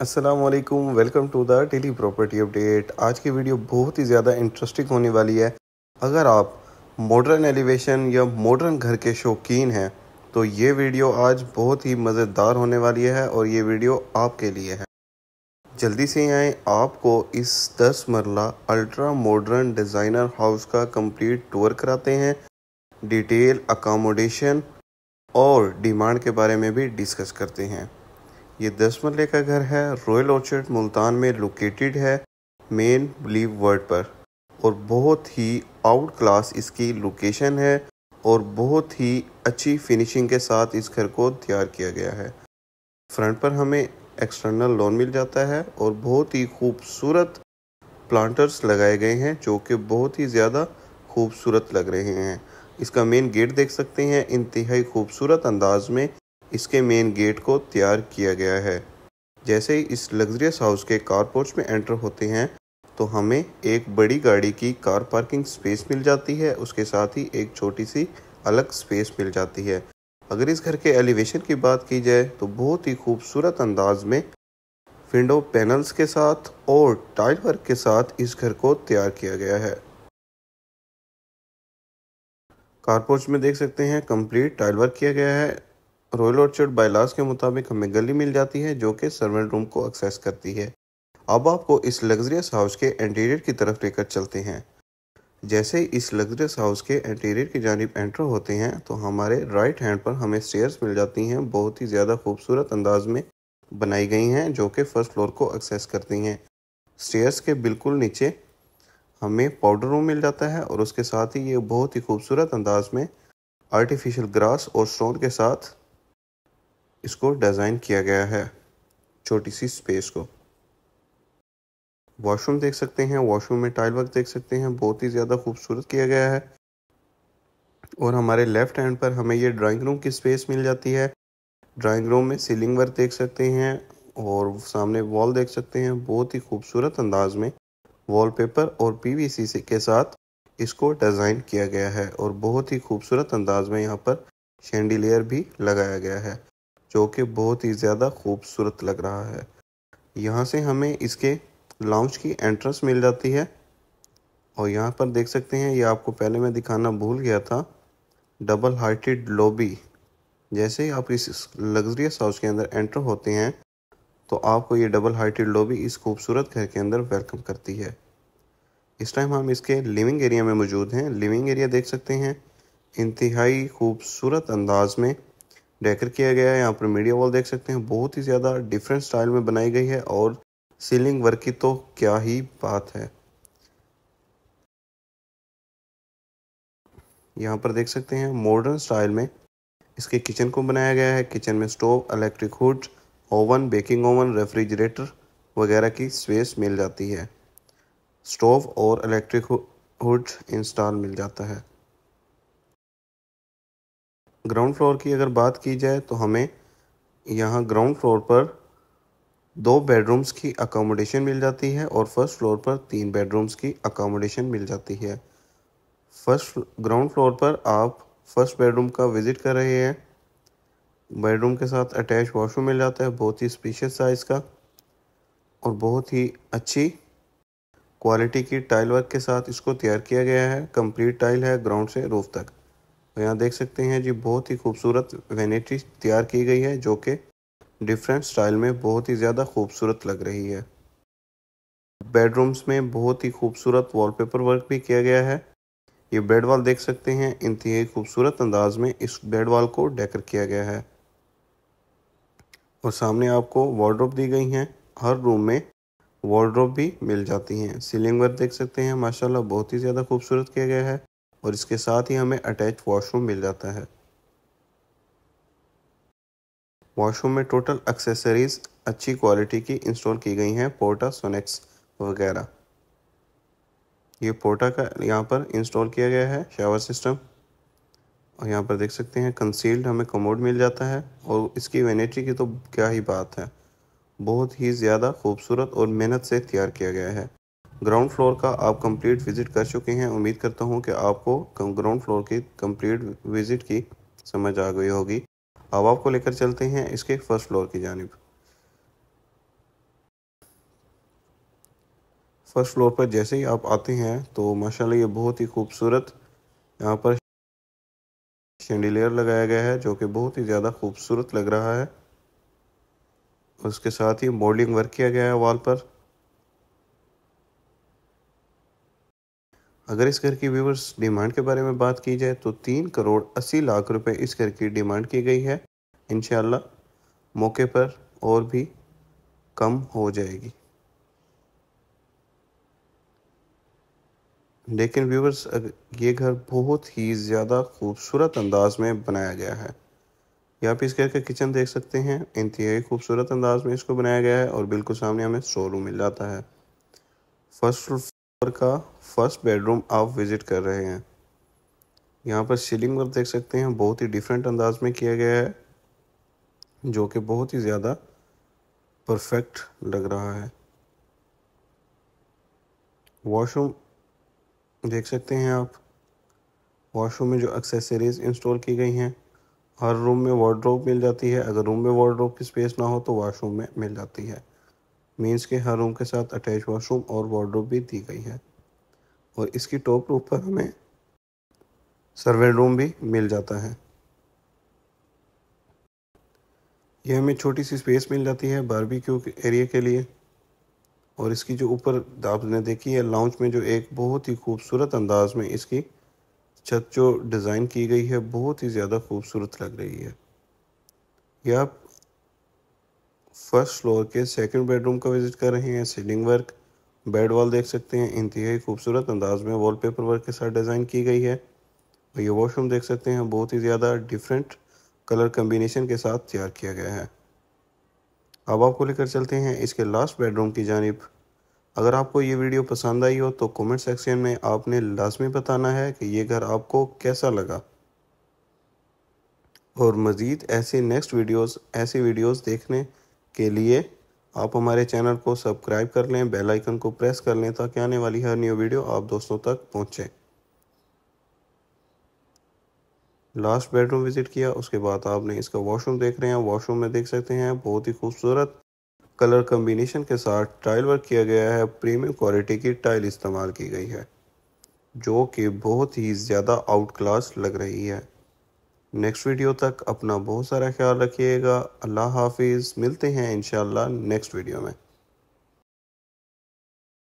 Aslam welcome to the daily property update आज की video बहुत ही ज़्यादा इंटरेस्टिंग होने वाली है अगर आप मॉडर्न एलिवेशन या मॉडर्न घर के शौकीन हैं तो ये वीडियो आज बहुत ही मज़ेदार होने वाली है और ये वीडियो आपके लिए है जल्दी से आए आपको इस दस marla ultra modern designer house का कंप्लीट टूर कराते हैं डिटेल अकोमोडेशन और डिमांड के बारे में भी डिस्कस करते हैं ये दस मरले का घर है रॉयल ऑर्चर्ड मुल्तान में लोकेटेड है मेन बिलीव वर्ड पर और बहुत ही आउट क्लास इसकी लोकेशन है और बहुत ही अच्छी फिनिशिंग के साथ इस घर को तैयार किया गया है फ्रंट पर हमें एक्सटर्नल लोन मिल जाता है और बहुत ही खूबसूरत प्लांटर्स लगाए गए हैं जो कि बहुत ही ज़्यादा खूबसूरत लग रहे हैं इसका मेन गेट देख सकते हैं इंतहाई खूबसूरत अंदाज में इसके मेन गेट को तैयार किया गया है जैसे ही इस लग्जरियस हाउस के कारपोर्च में एंटर होते हैं तो हमें एक बड़ी गाड़ी की कार पार्किंग स्पेस मिल जाती है उसके साथ ही एक छोटी सी अलग स्पेस मिल जाती है अगर इस घर के एलिवेशन की बात की जाए तो बहुत ही खूबसूरत अंदाज में विंडो पैनल्स के साथ और टाइल वर्क के साथ इस घर को तैयार किया गया है कारपोर्च में देख सकते हैं कंप्लीट टाइल वर्क किया गया है रॉयल ऑर्चर्ड बाइलास के मुताबिक हमें गली मिल जाती है जो कि सर्वेंट रूम को एक्सेस करती है अब आपको इस लग्जरियस हाउस के इंटीरियर की तरफ लेकर चलते हैं जैसे इस लग्जरियस हाउस के इंटीरियर की जानब एंटर होते हैं तो हमारे राइट हैंड पर हमें स्टेयर्स मिल जाती हैं बहुत ही ज़्यादा खूबसूरत अंदाज में बनाई गई हैं जो कि फर्स्ट फ्लोर को एक्सेस करती हैं स्टेयर्स के बिल्कुल नीचे हमें पाउडर रूम मिल जाता है और उसके साथ ही ये बहुत ही खूबसूरत अंदाज में आर्टिफिशियल ग्रास और स्टोन के साथ इसको डिज़ाइन किया गया है छोटी सी स्पेस को वॉशरूम देख सकते हैं वॉशरूम में टाइल वर्क देख सकते हैं बहुत ही ज़्यादा खूबसूरत किया गया है और हमारे लेफ्ट हैंड पर हमें ये ड्राइंग रूम की स्पेस मिल जाती है ड्राइंग रूम में सीलिंग वर्क देख सकते हैं और सामने वॉल देख सकते हैं बहुत ही खूबसूरत अंदाज में वॉलपेपर और पीवीसी सी के साथ इसको डिज़ाइन किया गया है और बहुत ही खूबसूरत अंदाज में यहाँ पर लेयर भी लगाया गया है जो कि बहुत ही ज़्यादा खूबसूरत लग रहा है यहाँ से हमें इसके लॉन्च की एंट्रेंस मिल जाती है और यहाँ पर देख सकते हैं ये आपको पहले मैं दिखाना भूल गया था डबल हार्टेड लॉबी जैसे ही आप इस लग्जरियस हाउस के अंदर एंटर होते हैं तो आपको ये डबल हार्टेड लॉबी इस खूबसूरत घर के अंदर वेलकम करती है इस टाइम हम इसके लिविंग एरिया में मौजूद हैं लिविंग एरिया देख सकते हैं इंतहाई खूबसूरत अंदाज में डेकर किया गया है यहाँ पर मीडिया वॉल देख सकते हैं बहुत ही ज़्यादा डिफरेंट स्टाइल में बनाई गई है और सीलिंग वर्क की तो क्या ही बात है यहाँ पर देख सकते हैं मॉडर्न स्टाइल में इसके किचन को बनाया गया है किचन में stove electric hood oven baking oven refrigerator वगैरह की स्पेस मिल जाती है स्टोव और इलेक्ट्रिक हुड इंस्टॉल मिल जाता है ग्राउंड फ्लोर की अगर बात की जाए तो हमें यहाँ ग्राउंड फ्लोर पर दो बेडरूम्स की अकोमोडेशन मिल जाती है और फर्स्ट फ्लोर पर तीन बेडरूम्स की अकोमोडेशन मिल जाती है फर्स्ट ग्राउंड फ्लोर पर आप फर्स्ट बेडरूम का विज़िट कर रहे हैं बेडरूम के साथ अटैच वॉशरूम मिल जाता है बहुत ही स्पेशियस साइज़ का और बहुत ही अच्छी क्वालिटी की टाइल वर्क के साथ इसको तैयार किया गया है कंप्लीट टाइल है ग्राउंड से रूफ तक तो यहाँ देख सकते हैं जी बहुत ही खूबसूरत वेनेटी तैयार की गई है जो कि डिफरेंट स्टाइल में बहुत ही ज़्यादा खूबसूरत लग रही है बेडरूम्स में बहुत ही खूबसूरत वॉलपेपर वर्क भी किया गया है ये बेड वॉल देख सकते हैं इंतहा खूबसूरत अंदाज में इस बेड वॉल को डेकर किया गया है और सामने आपको वार्ड्रोप दी गई हैं हर रूम में वार्ड्रोप भी मिल जाती हैं सीलिंग वर्क देख सकते हैं माशाल्लाह बहुत ही ज़्यादा खूबसूरत किया गया है और इसके साथ ही हमें अटैच वॉशरूम मिल जाता है वॉशरूम में टोटल एक्सेसरीज अच्छी क्वालिटी की इंस्टॉल की गई हैं पोर्टा सोनेक्स वगैरह ये पोर्टा का यहाँ पर इंस्टॉल किया गया है शावर सिस्टम और यहाँ पर देख सकते हैं कंसील्ड हमें कमोड मिल जाता है और इसकी वेनेट्री की तो क्या ही बात है बहुत ही ज़्यादा खूबसूरत और मेहनत से तैयार किया गया है ग्राउंड फ्लोर का आप कंप्लीट विज़िट कर चुके हैं उम्मीद करता हूं कि आपको ग्राउंड फ्लोर की कंप्लीट विज़िट की समझ आ गई होगी अब आपको लेकर चलते हैं इसके फर्स्ट फ्लोर की जानब फर्स्ट फ्लोर पर जैसे ही आप आते हैं तो माशाल्लाह ये बहुत ही खूबसूरत यहाँ पर शेंडिलेयर लगाया गया है जो कि बहुत ही ज़्यादा खूबसूरत लग रहा है उसके साथ ही मॉडलिंग वर्क किया गया है वॉल पर अगर इस घर की व्यूवर्स डिमांड के बारे में बात की जाए तो तीन करोड़ अस्सी लाख रुपए इस घर की डिमांड की गई है इन मौके पर और भी कम हो जाएगी लेकिन व्यूवर्स ये घर बहुत ही ज़्यादा खूबसूरत अंदाज में बनाया गया है या आप इस घर का किचन देख सकते हैं इंतहाई खूबसूरत अंदाज में इसको बनाया गया है और बिल्कुल सामने हमें शोरूम मिल जाता है फर्स्ट ऊपर का फर्स्ट बेडरूम आप विजिट कर रहे हैं यहाँ पर सीलिंग वर्क देख सकते हैं बहुत ही डिफरेंट अंदाज में किया गया है जो कि बहुत ही ज़्यादा परफेक्ट लग रहा है वॉशरूम देख सकते हैं आप वॉशरूम में जो एक्सेसरीज इंस्टॉल की गई हैं हर रूम में वार्ड्रोप मिल जाती है अगर रूम में वार्ड्रोप की स्पेस ना हो तो वॉशरूम में मिल जाती है मीन्स के हर रूम के साथ अटैच वॉशरूम और वार्डरोब भी दी गई है और इसकी टॉप रूप पर हमें सर्वेंट रूम भी मिल जाता है यह हमें छोटी सी स्पेस मिल जाती है बारबेक्यू एरिया के लिए और इसकी जो ऊपर आपने देखी है लाउंज में जो एक बहुत ही खूबसूरत अंदाज में इसकी छत जो डिज़ाइन की गई है बहुत ही ज़्यादा खूबसूरत लग रही है यह आप फर्स्ट फ्लोर के सेकंड बेडरूम का विजिट कर रहे हैं सीलिंग वर्क बेड वॉल देख सकते हैं इंतहाई खूबसूरत अंदाज में वॉलपेपर वर्क के साथ डिज़ाइन की गई है और ये वॉशरूम देख सकते हैं बहुत ही ज़्यादा डिफरेंट कलर कम्बिनेशन के साथ तैयार किया गया है अब आपको लेकर चलते हैं इसके लास्ट बेडरूम की जानब अगर आपको ये वीडियो पसंद आई हो तो कमेंट सेक्शन में आपने लाजमी बताना है कि ये घर आपको कैसा लगा और मज़ीद ऐसे नेक्स्ट वीडियोस ऐसी वीडियोस देखने के लिए आप हमारे चैनल को सब्सक्राइब कर लें बेल आइकन को प्रेस कर लें ताकि आने वाली हर न्यू वीडियो आप दोस्तों तक पहुंचे लास्ट बेडरूम विज़िट किया उसके बाद आपने इसका वॉशरूम देख रहे हैं वॉशरूम में देख सकते हैं बहुत ही खूबसूरत कलर कम्बिनेशन के साथ टाइल वर्क किया गया है प्रीमियम क्वालिटी की टाइल इस्तेमाल की गई है जो कि बहुत ही ज़्यादा आउट क्लास लग रही है नेक्स्ट वीडियो तक अपना बहुत सारा ख्याल रखिएगा अल्लाह हाफिज़ मिलते हैं इन नेक्स्ट वीडियो में